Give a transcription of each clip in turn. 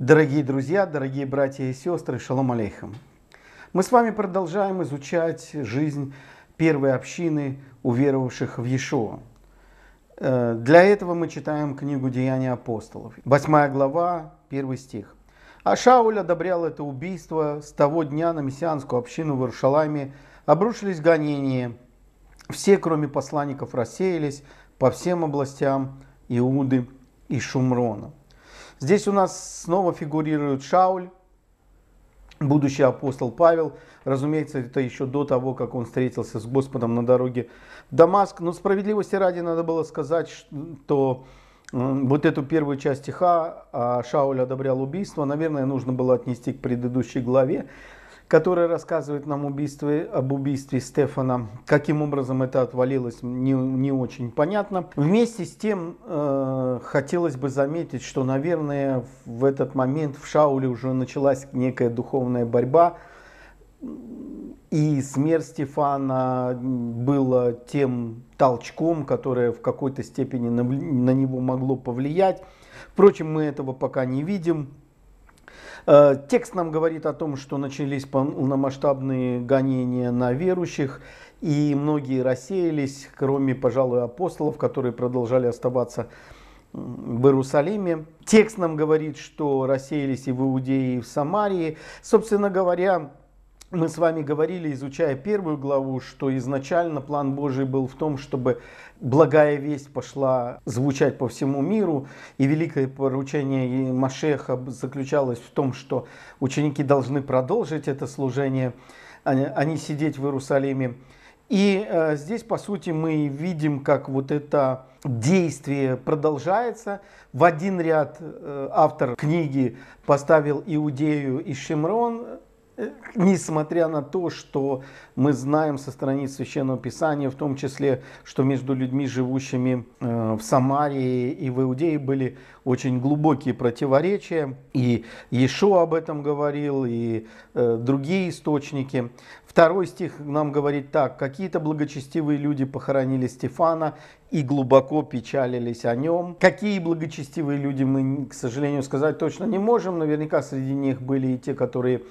Дорогие друзья, дорогие братья и сестры, шалом алейхам. Мы с вами продолжаем изучать жизнь первой общины уверовавших в Иешуа. Э, для этого мы читаем книгу «Деяния апостолов», восьмая глава, первый стих. А Шауль одобрял это убийство. С того дня на мессианскую общину в Иерушалайме обрушились гонения. Все, кроме посланников, рассеялись по всем областям Иуды и Шумрона. Здесь у нас снова фигурирует Шауль, будущий апостол Павел. Разумеется, это еще до того, как он встретился с Господом на дороге Дамаск. Но справедливости ради надо было сказать, что вот эту первую часть стиха а, Шауль одобрял убийство, наверное, нужно было отнести к предыдущей главе, которая рассказывает нам убийстве, об убийстве Стефана. Каким образом это отвалилось, не, не очень понятно. Вместе с тем, э, хотелось бы заметить, что, наверное, в этот момент в Шауле уже началась некая духовная борьба. И смерть Стефана была тем толчком, которое в какой-то степени на, на него могло повлиять. Впрочем, мы этого пока не видим. Э, текст нам говорит о том, что начались полномасштабные гонения на верующих, и многие рассеялись, кроме, пожалуй, апостолов, которые продолжали оставаться в Иерусалиме. Текст нам говорит, что рассеялись и в иудеи и в Самарии. Собственно говоря, мы с вами говорили, изучая первую главу, что изначально план Божий был в том, чтобы благая весть пошла звучать по всему миру, и великое поручение Машеха заключалось в том, что ученики должны продолжить это служение, а не а сидеть в Иерусалиме. И э, здесь, по сути, мы видим, как вот это действие продолжается. В один ряд э, автор книги поставил Иудею и Шимрон, несмотря на то, что мы знаем со страниц Священного Писания, в том числе, что между людьми, живущими э, в Самарии и в Иудее, были очень глубокие противоречия, и Ешо об этом говорил, и э, другие источники. Второй стих нам говорит так, какие-то благочестивые люди похоронили Стефана и глубоко печалились о нем. Какие благочестивые люди мы, к сожалению, сказать точно не можем, наверняка среди них были и те, которые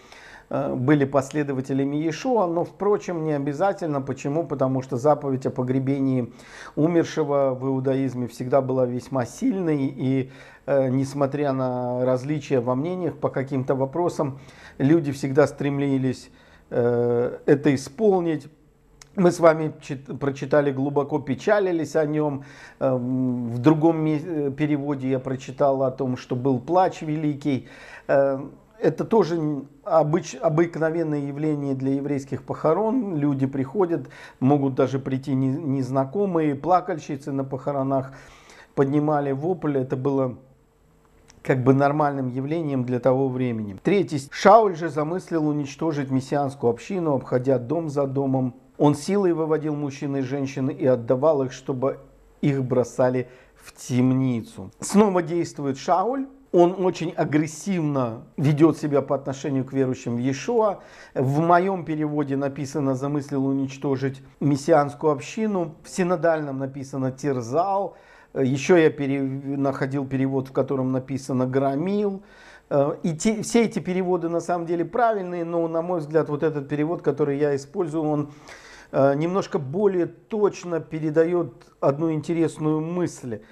Э, были последователями Иешуа, но, впрочем, не обязательно. Почему? Потому что заповедь о погребении умершего в иудаизме всегда была весьма сильной, и э, несмотря на различия во мнениях по каким-то вопросам, люди всегда стремились э, это исполнить. Мы с вами прочитали глубоко, печалились о нем. В другом переводе я прочитал о том, что был плач великий. Это тоже обыч, обыкновенное явление для еврейских похорон. Люди приходят, могут даже прийти не, незнакомые, плакальщицы на похоронах поднимали вопль. Это было как бы нормальным явлением для того времени. Третий. Шауль же замыслил уничтожить мессианскую общину, обходя дом за домом. Он силой выводил мужчин и женщин и отдавал их, чтобы их бросали в темницу. Снова действует Шауль, он очень агрессивно ведет себя по отношению к верующим в Иешуа. В моем переводе написано «замыслил уничтожить мессианскую общину». В синодальном написано «терзал». Еще я пере... находил перевод, в котором написано «громил». Э, и те, все эти переводы на самом деле правильные, но, на мой взгляд, вот этот перевод, который я использую, он э, немножко более точно передает одну интересную мысль –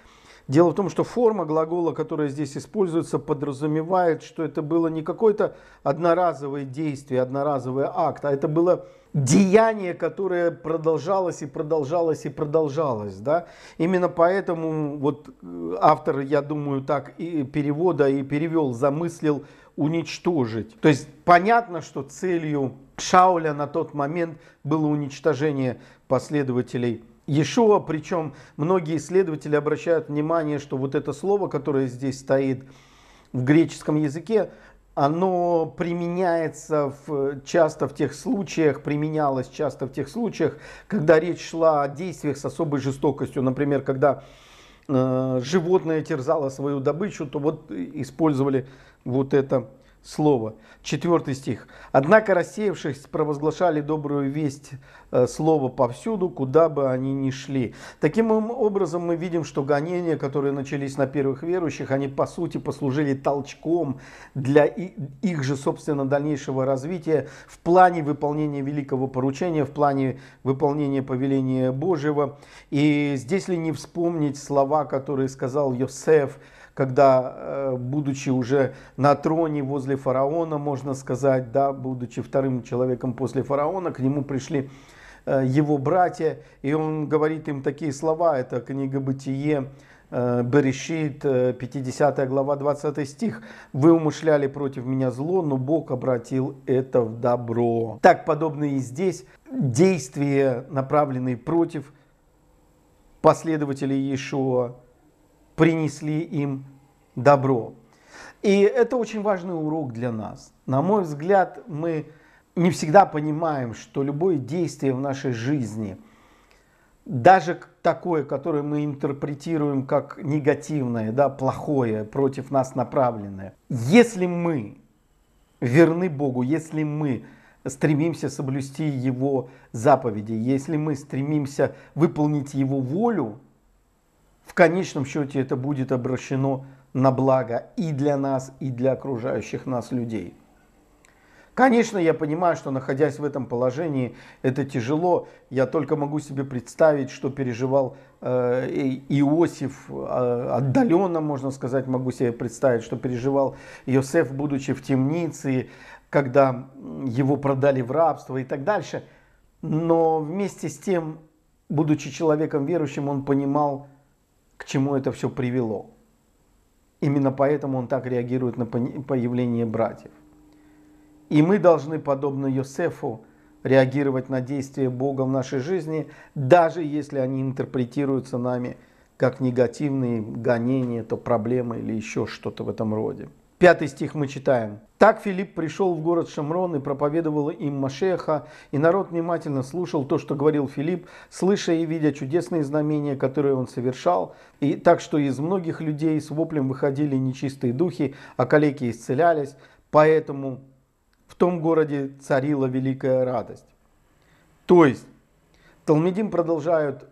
Дело в том, что форма глагола, которая здесь используется, подразумевает, что это было не какое-то одноразовое действие, одноразовый акт, а это было деяние, которое продолжалось и продолжалось и продолжалось. Да? Именно поэтому вот э, автор, я думаю, так и перевода и перевел, замыслил уничтожить. То есть понятно, что целью Шауля на тот момент было уничтожение последователей Иешуа, причем многие исследователи обращают внимание, что вот это слово, которое здесь стоит в греческом языке, оно применяется в, часто в тех случаях, применялось часто в тех случаях, когда речь шла о действиях с особой жестокостью. Например, когда э, животное терзало свою добычу, то вот э, использовали вот это слово. Четвертый стих. «Однако рассеявшись провозглашали добрую весть э, слова повсюду, куда бы они ни шли». Таким образом мы видим, что гонения, которые начались на первых верующих, они по сути послужили толчком для их же, собственно, дальнейшего развития в плане выполнения великого поручения, в плане выполнения повеления Божьего. И здесь ли не вспомнить слова, которые сказал Йосеф, когда, э, будучи уже на троне возле фараона, можно сказать, да, будучи вторым человеком после фараона, к нему пришли э, его братья, и он говорит им такие слова, это книга «Бытие», э, Берешит, 50 глава, 20 стих. «Вы умышляли против меня зло, но Бог обратил это в добро». Так подобно и здесь действия, направленные против последователей Иешуа, принесли им добро. И это очень важный урок для нас. На мой взгляд, мы не всегда понимаем, что любое действие в нашей жизни, даже такое, которое мы интерпретируем как негативное, да, плохое, против нас направленное, если мы верны Богу, если мы стремимся соблюсти Его заповеди, если мы стремимся выполнить Его волю, конечном счете это будет обращено на благо и для нас, и для окружающих нас людей. Конечно, я понимаю, что находясь в этом положении, это тяжело. Я только могу себе представить, что переживал э, Иосиф, э, отдаленно, можно сказать, могу себе представить, что переживал Иосиф, будучи в темнице, когда его продали в рабство и так дальше. Но вместе с тем, будучи человеком верующим, он понимал, к чему это все привело. Именно поэтому он так реагирует на появление братьев. И мы должны, подобно Йосефу, реагировать на действия Бога в нашей жизни, даже если они интерпретируются нами как негативные гонения, то проблемы или еще что-то в этом роде. Пятый стих мы читаем. «Так Филипп пришел в город Шамрон и проповедовал им Машеха, и народ внимательно слушал то, что говорил Филипп, слыша и видя чудесные знамения, которые он совершал, и так что из многих людей с воплем выходили нечистые духи, а калеки исцелялись, поэтому в том городе царила великая радость». То есть Талмедим продолжают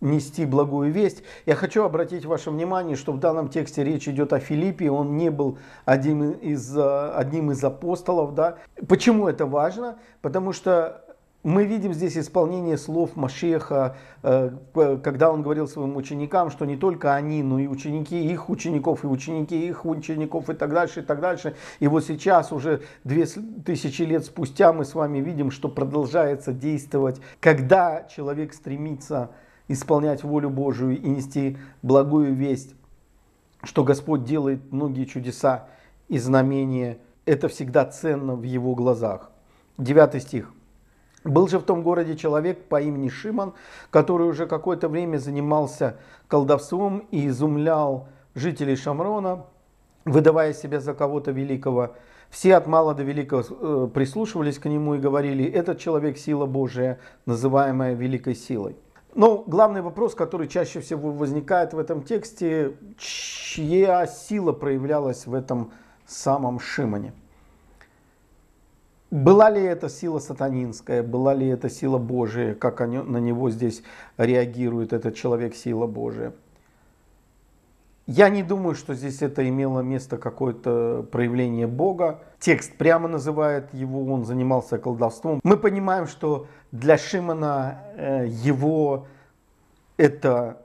нести благую весть. Я хочу обратить ваше внимание, что в данном тексте речь идет о Филиппе, он не был одним из, э, одним из апостолов. Да? Почему это важно? Потому что мы видим здесь исполнение слов Машеха, э, когда он говорил своим ученикам, что не только они, но и ученики их учеников, и ученики их учеников, и так дальше, и так дальше. И вот сейчас, уже две тысячи лет спустя, мы с вами видим, что продолжается действовать, когда человек стремится исполнять волю Божию и нести благую весть, что Господь делает многие чудеса и знамения, это всегда ценно в его глазах. Девятый стих. Был же в том городе человек по имени Шимон, который уже какое-то время занимался колдовством и изумлял жителей Шамрона, выдавая себя за кого-то великого. Все от мала до великого э, прислушивались к нему и говорили, этот человек сила Божия, называемая великой силой. Ну, главный вопрос, который чаще всего возникает в этом тексте, чья сила проявлялась в этом самом Шимоне? Была ли это сила сатанинская, была ли это сила Божия, как на него здесь реагирует этот человек, сила Божия? Я не думаю, что здесь это имело место какое-то проявление Бога. Текст прямо называет его, он занимался колдовством. Мы понимаем, что для Шимона э, его это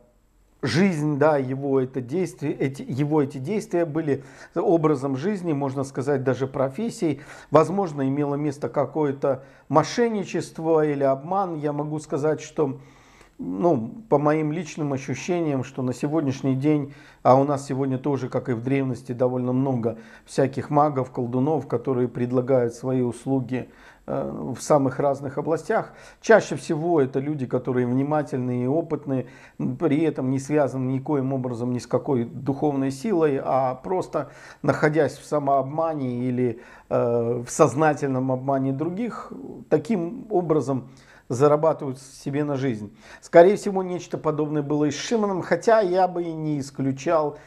жизнь, да, его это действие, эти, его эти действия были образом жизни, можно сказать, даже профессией. Возможно, имело место какое-то мошенничество или обман. Я могу сказать, что ну, по моим личным ощущениям, что на сегодняшний день, а у нас сегодня тоже, как и в древности, довольно много всяких магов, колдунов, которые предлагают свои услуги э, в самых разных областях. Чаще всего это люди, которые внимательные и опытные, при этом не связаны никоим образом ни с какой духовной силой, а просто находясь в самообмане или э, в сознательном обмане других, таким образом зарабатывают себе на жизнь. Скорее всего, нечто подобное было и с Шиманом, хотя я бы и не исключал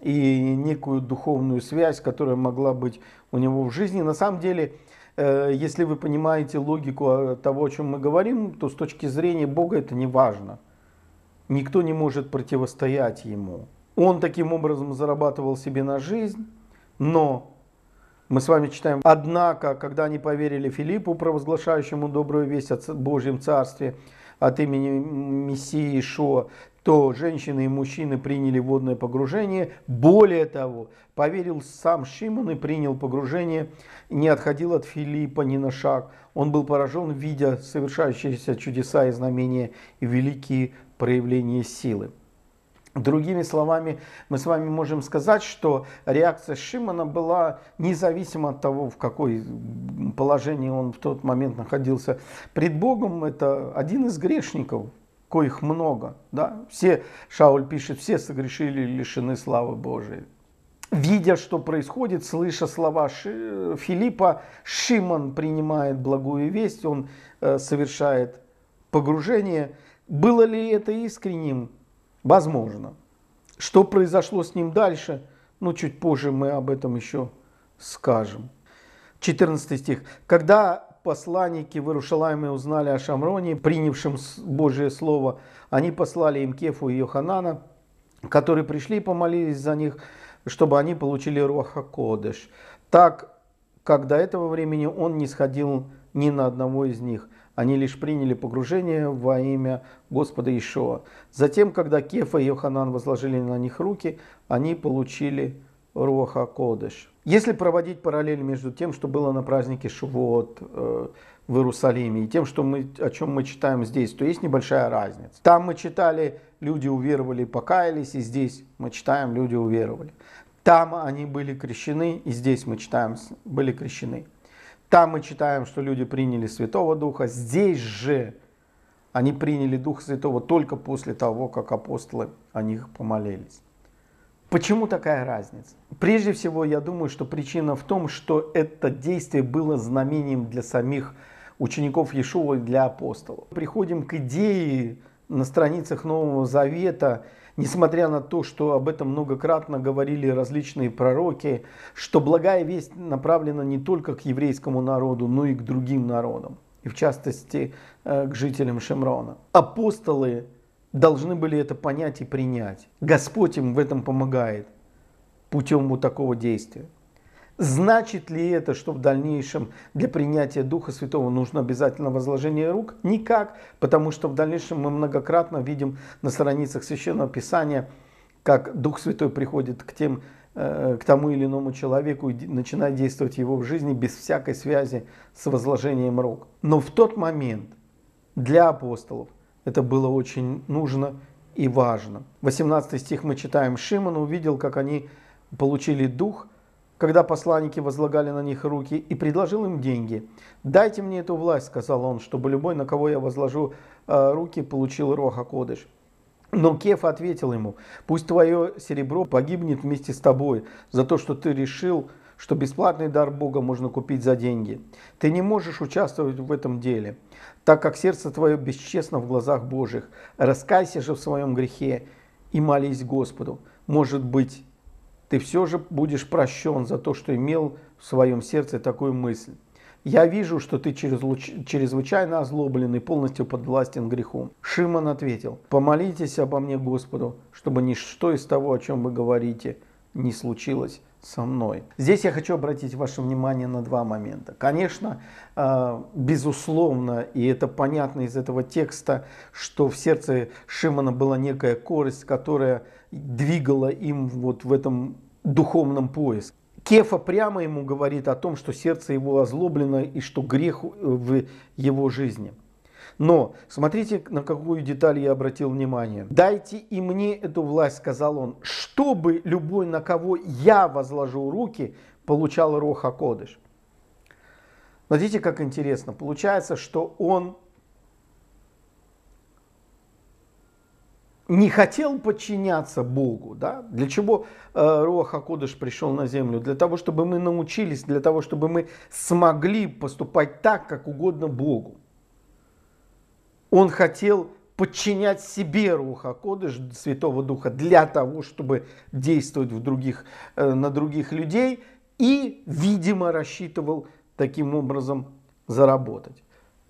и некую духовную связь, которая могла быть у него в жизни. На самом деле, э, если вы понимаете логику а, того, о чем мы говорим, то с точки зрения Бога это не важно. Никто не может противостоять ему. Он таким образом зарабатывал себе на жизнь, но мы с вами читаем, однако, когда они поверили Филиппу, провозглашающему добрую весть о Божьем Царстве от имени Мессии Ишуа, то женщины и мужчины приняли водное погружение. Более того, поверил сам Шимон и принял погружение, не отходил от Филиппа ни на шаг. Он был поражен, видя совершающиеся чудеса и знамения и великие проявления силы. Другими словами, мы с вами можем сказать, что реакция Шимана была независимо от того, в какой положении он в тот момент находился пред Богом. Это один из грешников, коих много. Да? Все, Шауль пишет, все согрешили лишены славы Божией. Видя, что происходит, слыша слова Ши, Филиппа, Шиман принимает благую весть, он э, совершает погружение. Было ли это искренним? Возможно. Что произошло с ним дальше, ну, чуть позже мы об этом еще скажем. 14 стих. «Когда посланники в Иерушалайме узнали о Шамроне, принявшем Божие Слово, они послали им Кефу и Йоханана, которые пришли и помолились за них, чтобы они получили Руаха Кодеш. Так, как до этого времени он не сходил ни на одного из них. Они лишь приняли погружение во имя Господа Ишоа. Затем, когда Кефа и Йоханан возложили на них руки, они получили Руаха Кодыш. Если проводить параллель между тем, что было на празднике Шивот э, в Иерусалиме, и тем, что мы, о чем мы читаем здесь, то есть небольшая разница. Там мы читали «люди уверовали и покаялись», и здесь мы читаем «люди уверовали». Там они были крещены, и здесь мы читаем «были крещены». Там мы читаем, что люди приняли Святого Духа. Здесь же они приняли Дух Святого только после того, как апостолы о них помолились. Почему такая разница? Прежде всего, я думаю, что причина в том, что это действие было знамением для самих учеников Иешуа и для апостолов. Приходим к идее на страницах Нового Завета – несмотря на то, что об этом многократно говорили различные пророки, что благая весть направлена не только к еврейскому народу, но и к другим народам, и в частности э, к жителям Шемрона. Апостолы должны были это понять и принять. Господь им в этом помогает путем вот такого действия. Значит ли это, что в дальнейшем для принятия Духа Святого нужно обязательно возложение рук? Никак, потому что в дальнейшем мы многократно видим на страницах Священного Писания, как Дух Святой приходит к тем, э, к тому или иному человеку и начинает действовать его в жизни без всякой связи с возложением рук. Но в тот момент для апостолов это было очень нужно и важно. 18 стих мы читаем. Шимон увидел, как они получили Дух – когда посланники возлагали на них руки, и предложил им деньги. «Дайте мне эту власть», — сказал он, — «чтобы любой, на кого я возложу э, руки, получил Роха Кодыш». Но Кеф ответил ему, «Пусть твое серебро погибнет вместе с тобой за то, что ты решил, что бесплатный дар Бога можно купить за деньги. Ты не можешь участвовать в этом деле, так как сердце твое бесчестно в глазах Божьих. Раскайся же в своем грехе и молись Господу. Может быть, ты все же будешь прощен за то, что имел в своем сердце такую мысль. Я вижу, что ты чрезвычайно озлоблен и полностью подвластен греху. Шимон ответил, помолитесь обо мне Господу, чтобы ничто из того, о чем вы говорите, не случилось со мной. Здесь я хочу обратить ваше внимание на два момента. Конечно, э, безусловно, и это понятно из этого текста, что в сердце Шимона была некая корость, которая двигало им вот в этом духовном поиске. Кефа прямо ему говорит о том, что сердце его озлоблено и что грех э, в его жизни. Но смотрите, на какую деталь я обратил внимание. «Дайте и мне эту власть», — сказал он, — «чтобы любой, на кого я возложу руки, получал Роха Кодыш». Смотрите, как интересно. Получается, что он не хотел подчиняться Богу. Да? Для чего э, Руах Акодыш пришел на землю? Для того, чтобы мы научились, для того, чтобы мы смогли поступать так, как угодно Богу. Он хотел подчинять себе Руха Кодыш, Святого Духа, для того, чтобы действовать в других, э, на других людей и, видимо, рассчитывал таким образом заработать.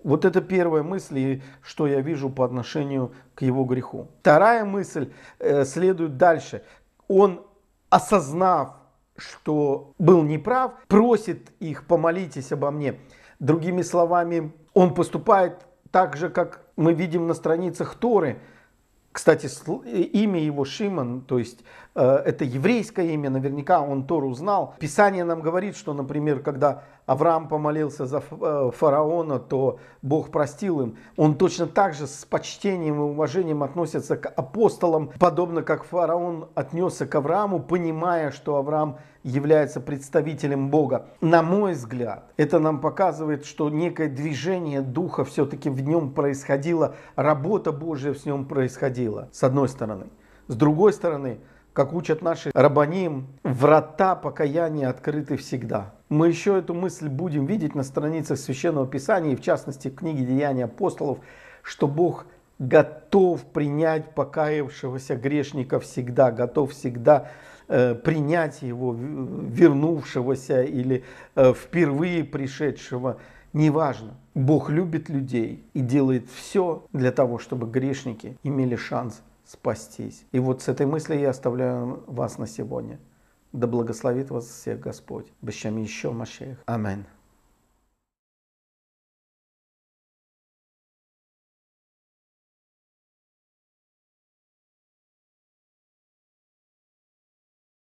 Вот это первая мысль, что я вижу по отношению к его греху. Вторая мысль э, следует дальше. Он, осознав, что был неправ, просит их помолитесь обо мне. Другими словами, он поступает так же, как мы видим на страницах Торы. Кстати, э, имя его Шимон, то есть э, это еврейское имя, наверняка он Тору знал. Писание нам говорит, что, например, когда Авраам помолился за э, фараона, то Бог простил им. Он точно так же с почтением и уважением относится к апостолам, подобно как фараон отнесся к Аврааму, понимая, что Авраам является представителем Бога. На мой взгляд, это нам показывает, что некое движение Духа все-таки в нем происходило, работа Божья в нем происходила, с одной стороны. С другой стороны, как учат наши рабаним, врата покаяния открыты всегда. Мы еще эту мысль будем видеть на страницах Священного Писания, и в частности в книге «Деяния апостолов», что Бог готов принять покаявшегося грешника всегда, готов всегда э, принять его, вернувшегося или э, впервые пришедшего. Неважно, Бог любит людей и делает все для того, чтобы грешники имели шанс спастись. И вот с этой мыслью я оставляю вас на сегодня. Да благословит вас всех Господь. Бешами еще Машех. Аминь.